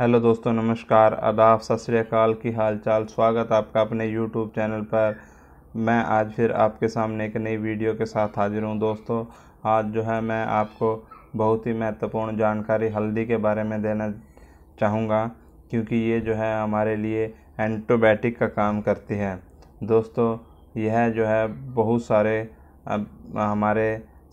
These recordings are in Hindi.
हेलो दोस्तों नमस्कार आदाब सत श्रीकाल की चाल स्वागत आपका अपने यूट्यूब चैनल पर मैं आज फिर आपके सामने एक नई वीडियो के साथ हाजिर हूं दोस्तों आज जो है मैं आपको बहुत ही महत्वपूर्ण जानकारी हल्दी के बारे में देना चाहूँगा क्योंकि ये जो है हमारे लिए एंटोबैटिक का काम करती है दोस्तों यह जो है बहुत सारे हमारे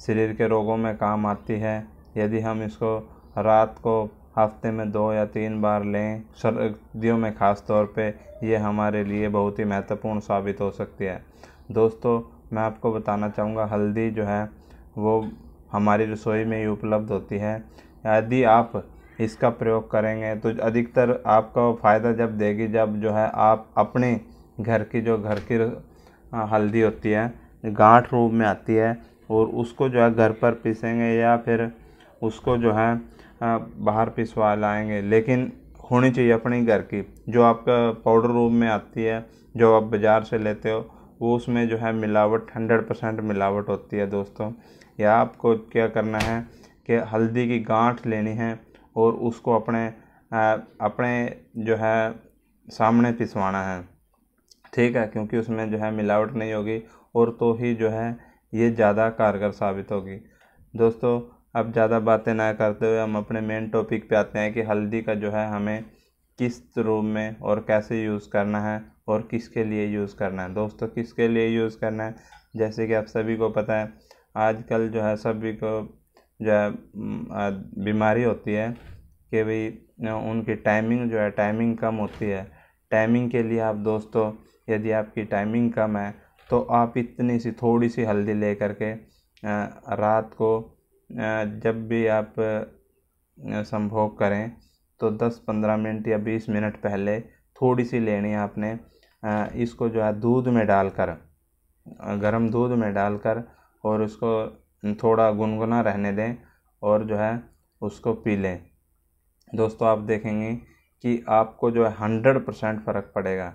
शरीर के रोगों में काम आती है यदि हम इसको रात को हफ्ते में दो या तीन बार लें सर्दियों में ख़ास तौर पे ये हमारे लिए बहुत ही महत्वपूर्ण साबित हो सकती है दोस्तों मैं आपको बताना चाहूँगा हल्दी जो है वो हमारी रसोई में ही उपलब्ध होती है यदि आप इसका प्रयोग करेंगे तो अधिकतर आपका फ़ायदा जब देगी जब जो है आप अपने घर की जो घर की हल्दी होती है गांठ रूप में आती है और उसको जो है घर पर पीसेंगे या फिर उसको जो है बाहर पिसवा लाएंगे लेकिन होनी चाहिए अपने घर की जो आपका पाउडर रूम में आती है जो आप बाज़ार से लेते हो वो उसमें जो है मिलावट हंड्रेड परसेंट मिलावट होती है दोस्तों या आपको क्या करना है कि हल्दी की गांठ लेनी है और उसको अपने आ, अपने जो है सामने पिसवाना है ठीक है क्योंकि उसमें जो है मिलावट नहीं होगी और तो ही जो है ये ज़्यादा कारगर साबित होगी दोस्तों अब ज़्यादा बातें ना करते हुए हम अपने मेन टॉपिक पे आते हैं कि हल्दी का जो है हमें किस रूप में और कैसे यूज़ करना है और किसके लिए यूज़ करना है दोस्तों किसके लिए यूज़ करना है जैसे कि आप सभी को पता है आजकल जो है सभी को जो है बीमारी होती है कि भाई उनकी टाइमिंग जो है टाइमिंग कम होती है टाइमिंग के लिए आप दोस्तों यदि आपकी टाइमिंग कम है तो आप इतनी सी थोड़ी सी हल्दी ले करके रात को जब भी आप संभोग करें तो दस पंद्रह मिनट या बीस मिनट पहले थोड़ी सी लेनी है आपने इसको जो है दूध में डालकर गर्म दूध में डालकर और उसको थोड़ा गुनगुना रहने दें और जो है उसको पी लें दोस्तों आप देखेंगे कि आपको जो है हंड्रेड परसेंट फ़र्क पड़ेगा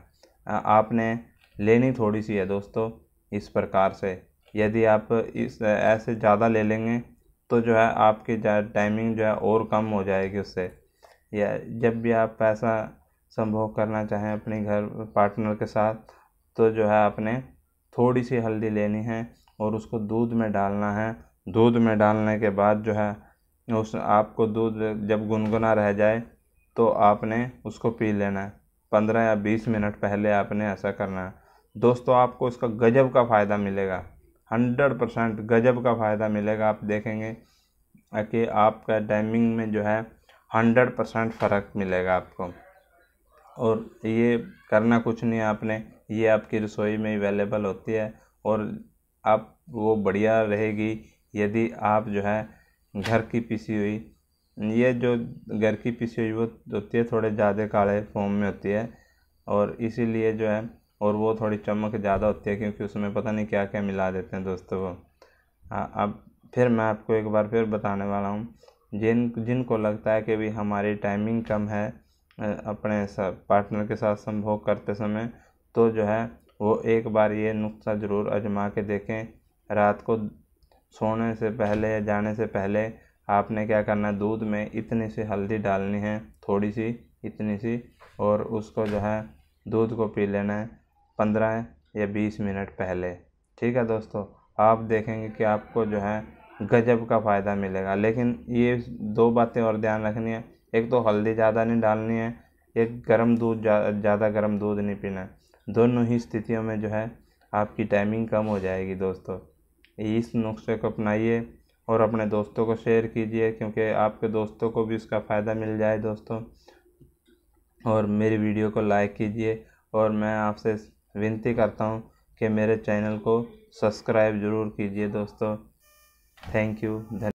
आपने लेनी थोड़ी सी है दोस्तों इस प्रकार से यदि आप इस ऐसे ज़्यादा ले लेंगे तो जो है आपकी टाइमिंग जो है और कम हो जाएगी उससे या जब भी आप पैसा संभोग करना चाहें अपने घर पार्टनर के साथ तो जो है आपने थोड़ी सी हल्दी लेनी है और उसको दूध में डालना है दूध में डालने के बाद जो है उस आपको दूध जब गुनगुना रह जाए तो आपने उसको पी लेना है पंद्रह या बीस मिनट पहले आपने ऐसा करना है दोस्तों आपको इसका गजब का फ़ायदा मिलेगा हंड्रेड परसेंट गजब का फ़ायदा मिलेगा आप देखेंगे कि आपका टाइमिंग में जो है हंड्रेड परसेंट फ़र्क मिलेगा आपको और ये करना कुछ नहीं आपने ये आपकी रसोई में अवेलेबल होती है और आप वो बढ़िया रहेगी यदि आप जो है घर की पीसी हुई ये जो घर की पीसी हुई वो होती है थोड़े ज़्यादा काले फॉर्म में होती है और इसीलिए जो है और वो थोड़ी चमक ज़्यादा होती है क्योंकि उसमें पता नहीं क्या क्या मिला देते हैं दोस्तों वो अब फिर मैं आपको एक बार फिर बताने वाला हूँ जिन जिनको लगता है कि भी हमारी टाइमिंग कम है अपने पार्टनर के साथ संभोग करते समय तो जो है वो एक बार ये नुस्खा ज़रूर आजमा के देखें रात को सोने से पहले या जाने से पहले आपने क्या करना है दूध में इतनी सी हल्दी डालनी है थोड़ी सी इतनी सी और उसको जो है दूध को पी लेना है पंद्रह या बीस मिनट पहले ठीक है दोस्तों आप देखेंगे कि आपको जो है गजब का फ़ायदा मिलेगा लेकिन ये दो बातें और ध्यान रखनी है एक तो हल्दी ज़्यादा नहीं डालनी है एक गर्म दूध ज़्यादा गर्म दूध नहीं पीना है दोनों ही स्थितियों में जो है आपकी टाइमिंग कम हो जाएगी दोस्तों इस नुस्खे को अपनाइए और अपने दोस्तों को शेयर कीजिए क्योंकि आपके दोस्तों को भी इसका फ़ायदा मिल जाए दोस्तों और मेरी वीडियो को लाइक कीजिए और मैं आपसे विनती करता हूँ कि मेरे चैनल को सब्सक्राइब ज़रूर कीजिए दोस्तों थैंक यू धन्य